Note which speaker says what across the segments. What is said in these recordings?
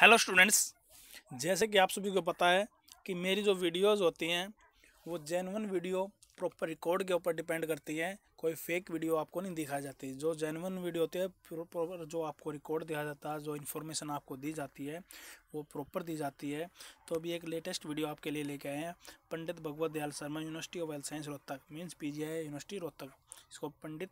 Speaker 1: hello students जैसे कि आप सभी को पता है कि मेरी जो वीडियोस होती हैं वो जेनवन वीडियो प्रॉपर रिकॉर्ड के ऊपर डिपेंड करती है कोई फेक वीडियो आपको नहीं दिखाई जाती जो जेनवन वीडियो होती है प्रॉपर जो आपको रिकॉर्ड दिया जाता है जो इन्फॉर्मेशन आपको दी जाती है वो प्रॉपर दी जाती है तो अभी एक लेटेस्ट वीडियो आपके लिए लेके आए हैं Pandit Bhagwat Dayal Sharma university of health science Rohtak means P university Rohtak इसको Pandit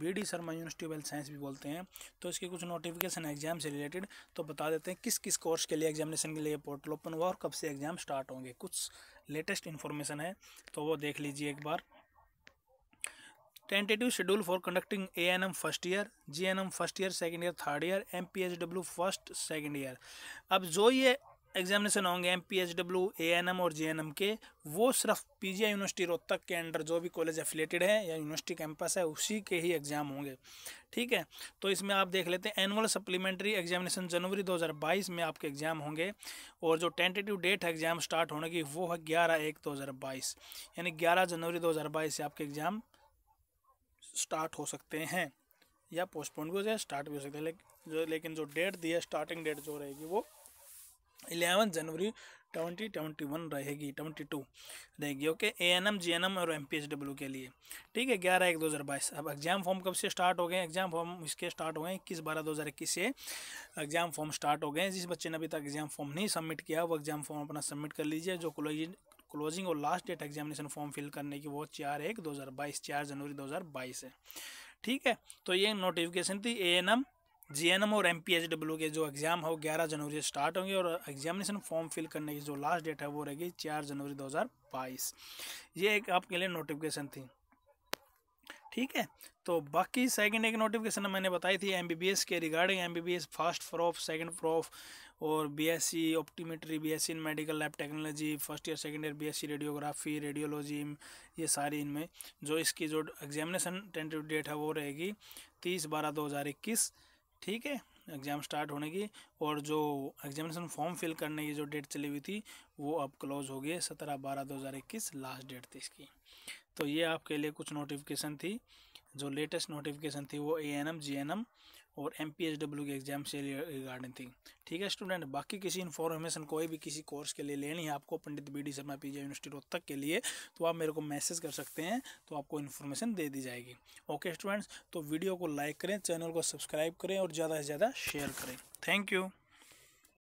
Speaker 1: B D Sharma university of science भी बोलते हैं तो इसके कुछ नोटिफिकेशन एग्जाम से रिलेटेड तो बता देते हैं किस किस कोर्स के लिए एग्जामिनेशन के लिए पोर्टल ओपन हुआ और कब से एग्जाम स्टार्ट होंगे कुछ लेटेस्ट इन्फॉर्मेशन है तो वो देख लीजिए एक बार tentative schedule for conducting A N M first year G N M first year second year third year M P H W first second year अब जो ये एग्जामिनेशन होंगे M P H W A N M और J N M के वो सिर्फ P G I university Rohtak के under जो भी कॉलेज एफिलेटेड है या यूनिवर्सिटी कैंपस है उसी के ही एग्ज़ाम होंगे ठीक है तो इसमें आप देख लेते हैं एनुअल सप्लीमेंट्री एग्जामिनेशन जनवरी 2022 में आपके एग्ज़ाम होंगे और जो टेंटेटिव डेट है एग्ज़ाम स्टार्ट होने की वो है ग्यारह एक दो हज़ार बाईस यानी ग्यारह जनवरी दो हज़ार बाईस से आपके एग्ज़ाम स्टार्ट हो सकते हैं या पोस्टपोन भी हो जाए स्टार्ट भी हो सकते हैं लेकिन जो डेट दी है स्टार्टिंग डेट जो रहेगी वो eleven January twenty twenty one रहेगी ट्वेंटी टू रहेगी okay A N M G N M और एम पी एच डब्ल्यू के लिए ठीक है ग्यारह एक दो हज़ार बाईस अब एग्जाम फॉर्म कब से स्टार्ट हो गए एग्जाम फॉर्म इसके स्टार्ट हो गए इक्कीस बारह दो हज़ार इक्कीस से एग्जाम फॉर्म स्टार्ट हो गए जिस बच्चे ने अभी तक एग्जाम फॉर्म नहीं सबमिट किया वो एग्जाम फॉर्म अपना सबमिट कर लीजिए जो क्लोजिंग क्लोजिंग और last date examination form fill करने की वो चार एक दो हज़ार बाईस चार जनवरी दो हज़ार बाईस है ठीक है तो ये नोटिफिकेशन थी ए एन एम जी और एम के जो एग्ज़ाम है वो ग्यारह जनवरी से स्टार्ट होंगे और एग्जामिनेशन फॉर्म फिल करने की जो लास्ट डेट है वो रहेगी चार जनवरी 2022 ये एक आपके लिए नोटिफिकेशन थी ठीक है तो बाकी सेकंड एक नोटिफिकेशन मैंने बताई थी एमबीबीएस के regarding MBBS first prof second prof और BSc optometry BSc in medical lab technology first year second year BSc radiography radiology ये सारी इनमें जो इसकी जो एग्जामिनेशन टेंटिव डेट है वो रहेगी तीस बारह दो हज़ार इक्कीस ठीक है एग्ज़ाम स्टार्ट होने की और जो एग्जामिनेशन फॉर्म फिल करने की जो डेट चली हुई थी वो अब क्लोज हो गई है सत्रह बारह दो हज़ार इक्कीस लास्ट डेट थी इसकी तो ये आपके लिए कुछ नोटिफिकेशन थी जो लेटेस्ट नोटिफिकेशन थी वो A N M G N M और एम पी एच डब्ल्यू के एग्जाम से रिगार्डिंग थी ठीक है स्टूडेंट बाकी किसी इन्फॉर्मेशन कोई भी किसी कोर्स के लिए लेनी है आपको Pandit B D Sharma P G university Rohtak के लिए तो आप मेरे को मैसेज कर सकते हैं तो आपको इन्फॉर्मेशन दे दी जाएगी ओके स्टूडेंट्स तो वीडियो को लाइक करें चैनल को सब्सक्राइब करें और ज़्यादा से ज़्यादा शेयर करें थैंक यू